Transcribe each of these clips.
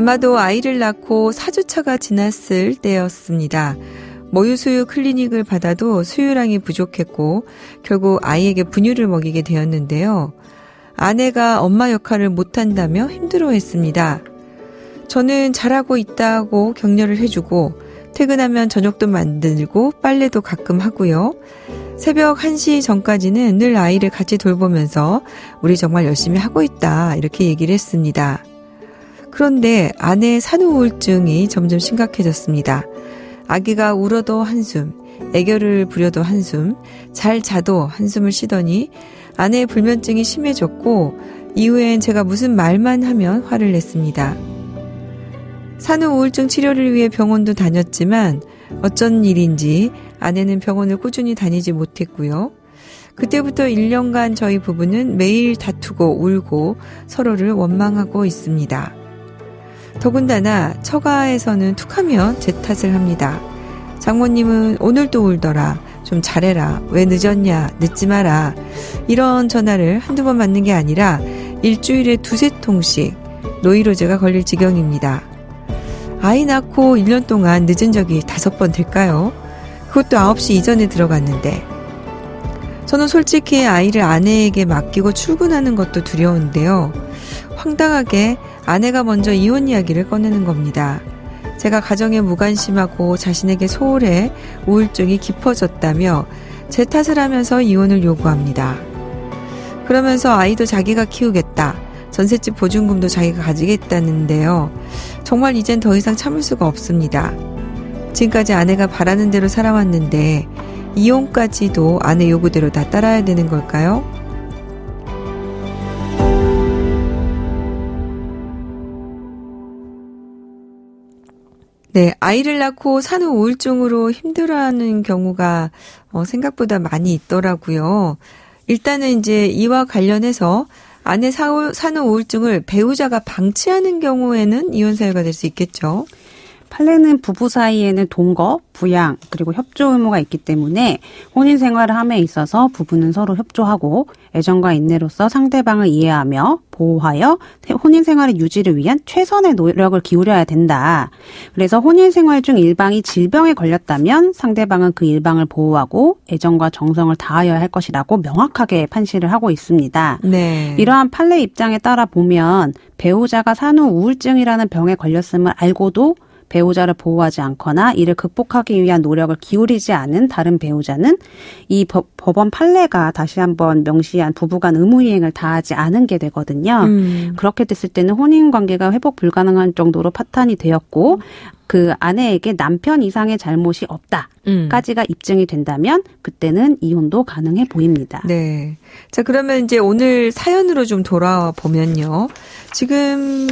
아마도 아이를 낳고 4주차가 지났을 때였습니다. 모유수유 클리닉을 받아도 수유량이 부족했고 결국 아이에게 분유를 먹이게 되었는데요. 아내가 엄마 역할을 못한다며 힘들어했습니다. 저는 잘하고 있다고 격려를 해주고 퇴근하면 저녁도 만들고 빨래도 가끔 하고요. 새벽 1시 전까지는 늘 아이를 같이 돌보면서 우리 정말 열심히 하고 있다 이렇게 얘기를 했습니다. 그런데 아내의 산후우울증이 점점 심각해졌습니다. 아기가 울어도 한숨, 애교를 부려도 한숨, 잘 자도 한숨을 쉬더니 아내의 불면증이 심해졌고 이후엔 제가 무슨 말만 하면 화를 냈습니다. 산후우울증 치료를 위해 병원도 다녔지만 어쩐 일인지 아내는 병원을 꾸준히 다니지 못했고요. 그때부터 1년간 저희 부부는 매일 다투고 울고 서로를 원망하고 있습니다. 더군다나 처가에서는 툭하면 제 탓을 합니다. 장모님은 오늘도 울더라. 좀 잘해라. 왜 늦었냐. 늦지 마라. 이런 전화를 한두 번 받는 게 아니라 일주일에 두세 통씩 노이로제가 걸릴 지경입니다. 아이 낳고 1년 동안 늦은 적이 다섯 번 될까요? 그것도 9시 이전에 들어갔는데. 저는 솔직히 아이를 아내에게 맡기고 출근하는 것도 두려운데요. 황당하게 아내가 먼저 이혼 이야기를 꺼내는 겁니다. 제가 가정에 무관심하고 자신에게 소홀해 우울증이 깊어졌다며 제 탓을 하면서 이혼을 요구합니다. 그러면서 아이도 자기가 키우겠다. 전셋집 보증금도 자기가 가지겠다는데요. 정말 이젠 더 이상 참을 수가 없습니다. 지금까지 아내가 바라는 대로 살아왔는데 이혼까지도 아내 요구대로 다 따라야 되는 걸까요? 네, 아이를 낳고 산후 우울증으로 힘들어하는 경우가 어, 생각보다 많이 있더라고요. 일단은 이제 이와 관련해서 아내 산후 우울증을 배우자가 방치하는 경우에는 이혼 사유가 될 수 있겠죠. 판례는 부부 사이에는 동거, 부양, 그리고 협조 의무가 있기 때문에 혼인 생활을 함에 있어서 부부는 서로 협조하고 애정과 인내로서 상대방을 이해하며 보호하여 혼인 생활의 유지를 위한 최선의 노력을 기울여야 된다. 그래서 혼인 생활 중 일방이 질병에 걸렸다면 상대방은 그 일방을 보호하고 애정과 정성을 다하여야 할 것이라고 명확하게 판시를 하고 있습니다. 네. 이러한 판례 입장에 따라 보면 배우자가 산후 우울증이라는 병에 걸렸음을 알고도 배우자를 보호하지 않거나 이를 극복하기 위한 노력을 기울이지 않은 다른 배우자는 이 법, 원 판례가 다시 한번 명시한 부부간 의무이행을 다하지 않은 게 되거든요. 음. 그렇게 됐을 때는 혼인 관계가 회복 불가능한 정도로 파탄이 되었고 그 아내에게 남편 이상의 잘못이 없다까지가 음. 입증이 된다면 그때는 이혼도 가능해 보입니다. 네. 자, 그러면 이제 오늘 사연으로 좀 돌아보면요. 지금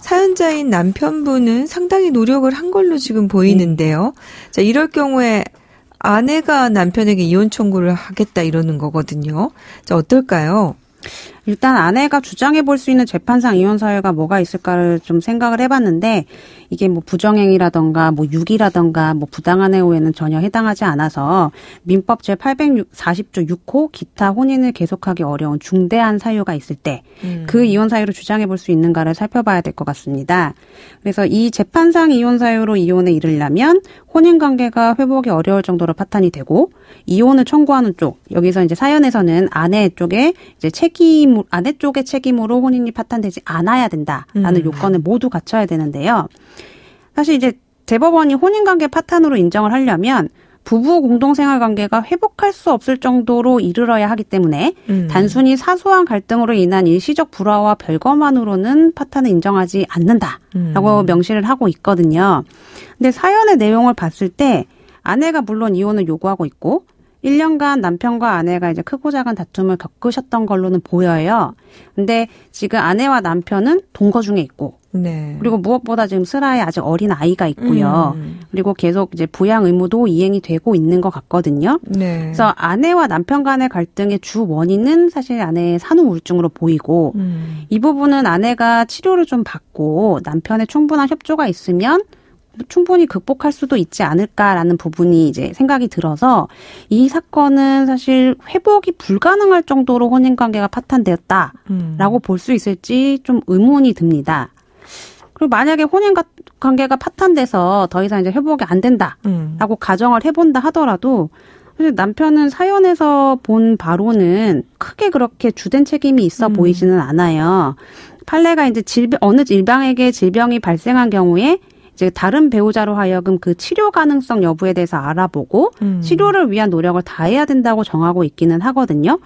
사연자인 남편분은 상당히 노력을 한 걸로 지금 보이는데요. 음. 자, 이럴 경우에 아내가 남편에게 이혼 청구를 하겠다 이러는 거거든요. 자, 어떨까요? 일단 아내가 주장해 볼 수 있는 재판상 이혼 사유가 뭐가 있을까를 좀 생각을 해봤는데 이게 뭐 부정행위라던가 뭐 유기라던가 뭐 부당한 해후에는 전혀 해당하지 않아서 민법 제 840조 6호 기타 혼인을 계속하기 어려운 중대한 사유가 있을 때그 음. 그 이혼 사유를 주장해 볼 수 있는가를 살펴봐야 될 것 같습니다. 그래서 이 재판상 이혼 사유로 이혼에 이르려면 혼인 관계가 회복이 어려울 정도로 파탄이 되고 이혼을 청구하는 쪽 여기서 이제 사연에서는 아내 쪽에 이제 책임 아내 쪽의 책임으로 혼인이 파탄되지 않아야 된다라는 음. 요건을 모두 갖춰야 되는데요. 사실 이제 대법원이 혼인관계 파탄으로 인정을 하려면 부부 공동생활 관계가 회복할 수 없을 정도로 이르러야 하기 때문에 음. 단순히 사소한 갈등으로 인한 일시적 불화와 별거만으로는 파탄을 인정하지 않는다라고 음. 명시를 하고 있거든요. 근데 사연의 내용을 봤을 때 아내가 물론 이혼을 요구하고 있고 1년간 남편과 아내가 이제 크고 작은 다툼을 겪으셨던 걸로는 보여요. 근데 지금 아내와 남편은 동거 중에 있고 네. 그리고 무엇보다 지금 슬아에 아직 어린 아이가 있고요. 음. 그리고 계속 이제 부양 의무도 이행이 되고 있는 것 같거든요. 네. 그래서 아내와 남편 간의 갈등의 주 원인은 사실 아내의 산후 우울증으로 보이고 음. 이 부분은 아내가 치료를 좀 받고 남편의 충분한 협조가 있으면 충분히 극복할 수도 있지 않을까라는 부분이 이제 생각이 들어서 이 사건은 사실 회복이 불가능할 정도로 혼인관계가 파탄되었다라고 음. 볼수 있을지 좀 의문이 듭니다. 그리고 만약에 혼인 관계가 파탄돼서 더 이상 이제 회복이 안 된다라고 음. 가정을 해본다 하더라도 사실 남편은 사연에서 본 바로는 크게 그렇게 주된 책임이 있어 음. 보이지는 않아요. 판례가 이제 질병, 어느 질병에게 질병이 발생한 경우에 이제 다른 배우자로 하여금 그 치료 가능성 여부에 대해서 알아보고 음. 치료를 위한 노력을 다해야 된다고 정하고 있기는 하거든요.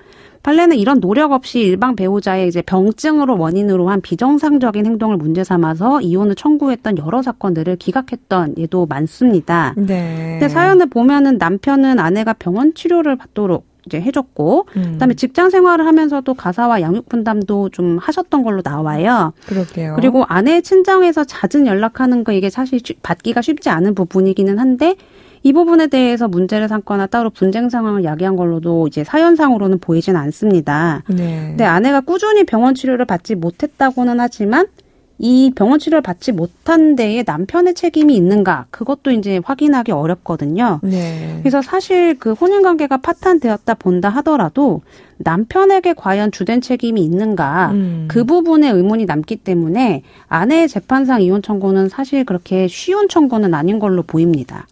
판례는 이런 노력 없이 일방 배우자의 이제 병증으로 원인으로 한 비정상적인 행동을 문제 삼아서 이혼을 청구했던 여러 사건들을 기각했던 예도 많습니다. 네. 근데 사연을 보면은 남편은 아내가 병원 치료를 받도록 이제 해줬고 음. 그다음에 직장 생활을 하면서도 가사와 양육 분담도 좀 하셨던 걸로 나와요. 그럴게요. 그리고 아내 친정에서 잦은 연락하는 거 이게 사실 받기가 쉽지 않은 부분이기는 한데 이 부분에 대해서 문제를 삼거나 따로 분쟁 상황을 야기한 걸로도 이제 사연상으로는 보이진 않습니다. 네. 근데 아내가 꾸준히 병원 치료를 받지 못했다고는 하지만 이 병원 치료를 받지 못한 데에 남편의 책임이 있는가 그것도 이제 확인하기 어렵거든요. 네. 그래서 사실 그 혼인 관계가 파탄되었다 본다 하더라도 남편에게 과연 주된 책임이 있는가 음. 그 부분에 의문이 남기 때문에 아내의 재판상 이혼 청구는 사실 그렇게 쉬운 청구는 아닌 걸로 보입니다.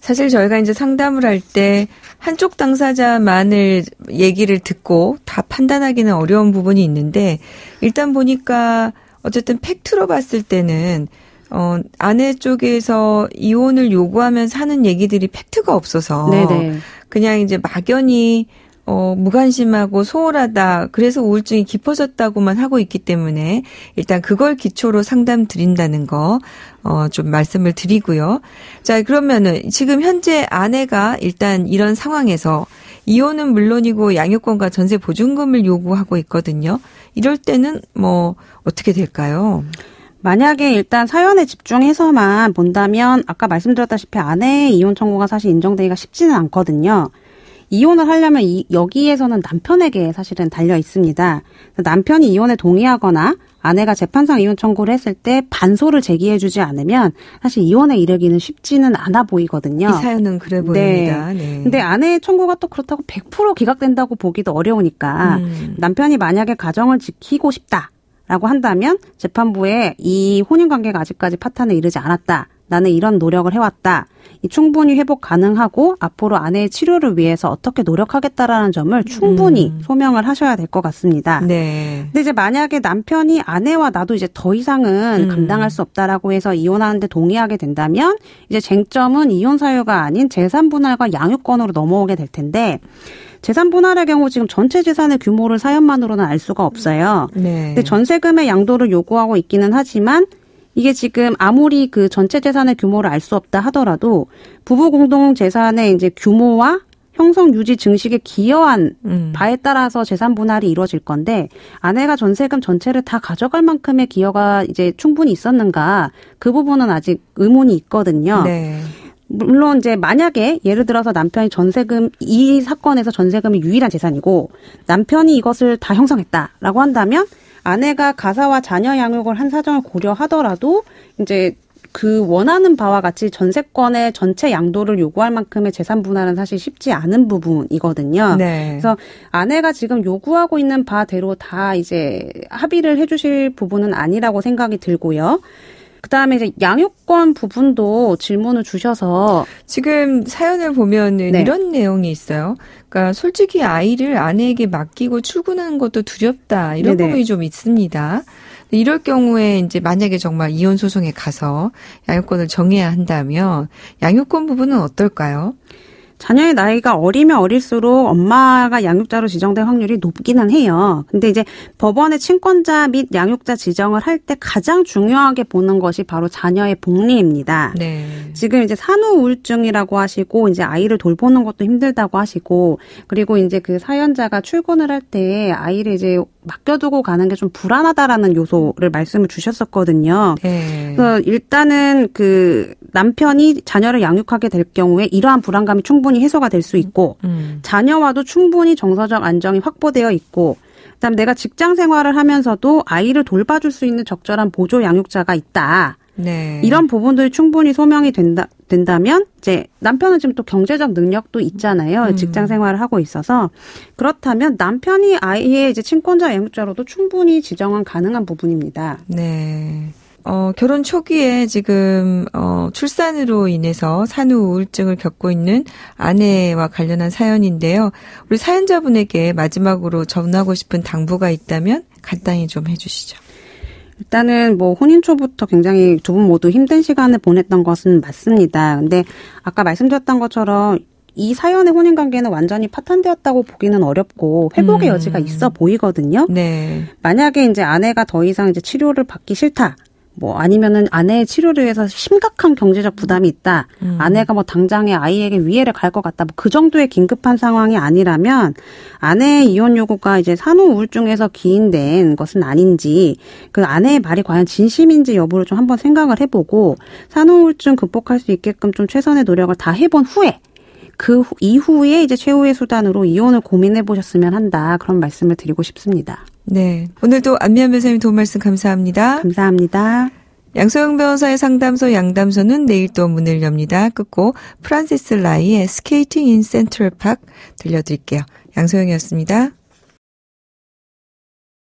사실 저희가 이제 상담을 할 때 한쪽 당사자만을 얘기를 듣고 다 판단하기는 어려운 부분이 있는데 일단 보니까 어쨌든 팩트로 봤을 때는 어, 아내 쪽에서 이혼을 요구하면서 하는 얘기들이 팩트가 없어서 네네. 그냥 이제 막연히 어, 무관심하고 소홀하다. 그래서 우울증이 깊어졌다고만 하고 있기 때문에 일단 그걸 기초로 상담 드린다는 거, 어, 좀 말씀을 드리고요. 자, 그러면은 지금 현재 아내가 일단 이런 상황에서 이혼은 물론이고 양육권과 전세 보증금을 요구하고 있거든요. 이럴 때는 뭐 어떻게 될까요? 만약에 일단 사연에 집중해서만 본다면 아까 말씀드렸다시피 아내의 이혼 청구가 사실 인정되기가 쉽지는 않거든요. 이혼을 하려면 이, 여기에서는 남편에게 사실은 달려 있습니다. 남편이 이혼에 동의하거나 아내가 재판상 이혼 청구를 했을 때 반소를 제기해주지 않으면 사실 이혼에 이르기는 쉽지는 않아 보이거든요. 이 사연은 그래 네. 보입니다. 네. 네. 근데 아내의 청구가 또 그렇다고 100% 기각된다고 보기도 어려우니까 음. 남편이 만약에 가정을 지키고 싶다. 라고 한다면 재판부에 이 혼인 관계가 아직까지 파탄에 이르지 않았다. 나는 이런 노력을 해왔다. 충분히 회복 가능하고 앞으로 아내의 치료를 위해서 어떻게 노력하겠다라는 점을 음. 충분히 음. 소명을 하셔야 될 것 같습니다. 네. 근데 이제 만약에 남편이 아내와 나도 이제 더 이상은 음. 감당할 수 없다라고 해서 이혼하는데 동의하게 된다면 이제 쟁점은 이혼 사유가 아닌 재산 분할과 양육권으로 넘어오게 될 텐데 재산 분할의 경우 지금 전체 재산의 규모를 사연만으로는 알 수가 없어요. 음. 네. 근데 전세금의 양도를 요구하고 있기는 하지만 이게 지금 아무리 그 전체 재산의 규모를 알 수 없다 하더라도 부부 공동 재산의 이제 규모와 형성 유지 증식에 기여한 음. 바에 따라서 재산 분할이 이루어질 건데 아내가 전세금 전체를 다 가져갈 만큼의 기여가 이제 충분히 있었는가 그 부분은 아직 의문이 있거든요. 네. 물론 이제 만약에 예를 들어서 남편이 전세금 이 사건에서 전세금이 유일한 재산이고 남편이 이것을 다 형성했다라고 한다면 아내가 가사와 자녀 양육을 한 사정을 고려하더라도 이제 그 원하는 바와 같이 전세권의 전체 양도를 요구할 만큼의 재산 분할은 사실 쉽지 않은 부분이거든요. 네. 그래서 아내가 지금 요구하고 있는 바대로 다 이제 합의를 해주실 부분은 아니라고 생각이 들고요. 그다음에 이제 양육권 부분도 질문을 주셔서 지금 사연을 보면 네. 이런 내용이 있어요. 그러니까 솔직히 아이를 아내에게 맡기고 출근하는 것도 두렵다 이런 네네. 부분이 좀 있습니다. 이럴 경우에 이제 만약에 정말 이혼 소송에 가서 양육권을 정해야 한다면 양육권 부분은 어떨까요? 자녀의 나이가 어리면 어릴수록 엄마가 양육자로 지정될 확률이 높기는 해요. 근데 이제 법원의 친권자 및 양육자 지정을 할 때 가장 중요하게 보는 것이 바로 자녀의 복리입니다. 네. 지금 이제 산후 우울증이라고 하시고 이제 아이를 돌보는 것도 힘들다고 하시고 그리고 이제 그 사연자가 출근을 할 때 아이를 이제 맡겨두고 가는 게 좀 불안하다라는 요소를 말씀을 주셨었거든요. 네. 그래서 일단은 그 남편이 자녀를 양육하게 될 경우에 이러한 불안감이 충분히 해소가 될 수 있고 음. 음. 자녀와도 충분히 정서적 안정이 확보되어 있고 그다음 내가 직장 생활을 하면서도 아이를 돌봐줄 수 있는 적절한 보조 양육자가 있다. 네. 이런 부분들이 충분히 소명이 된다, 된다면, 이제 남편은 지금 또 경제적 능력도 있잖아요. 음. 직장 생활을 하고 있어서. 그렇다면 남편이 아이의 이제 친권자 양육자로도 충분히 지정은 가능한 부분입니다. 네. 어, 결혼 초기에 지금 어, 출산으로 인해서 산후 우울증을 겪고 있는 아내와 관련한 사연인데요. 우리 사연자분에게 마지막으로 전하고 싶은 당부가 있다면 간단히 좀 해주시죠. 일단은 뭐 혼인 초부터 굉장히 두 분 모두 힘든 시간을 보냈던 것은 맞습니다. 근데 아까 말씀드렸던 것처럼 이 사연의 혼인 관계는 완전히 파탄되었다고 보기는 어렵고 회복의 음. 여지가 있어 보이거든요. 네. 만약에 이제 아내가 더 이상 이제 치료를 받기 싫다. 뭐 아니면은 아내의 치료를 위해서 심각한 경제적 부담이 있다. 음. 아내가 뭐 당장에 아이에게 위해를 갈 것 같다. 뭐 그 정도의 긴급한 상황이 아니라면 아내의 이혼 요구가 이제 산후 우울증에서 기인된 것은 아닌지 그 아내의 말이 과연 진심인지 여부를 좀 한번 생각을 해보고 산후 우울증 극복할 수 있게끔 좀 최선의 노력을 다 해본 후에 그 이후에 이제 최후의 수단으로 이혼을 고민해 보셨으면 한다. 그런 말씀을 드리고 싶습니다. 네. 오늘도 안미연 변호사님 도움 말씀 감사합니다. 감사합니다. 양소영 변호사의 상담소 양담소는 내일 또 문을 엽니다. 끝고 프란시스 라이의 스케이팅 인 센트럴 팍 들려드릴게요. 양소영이었습니다.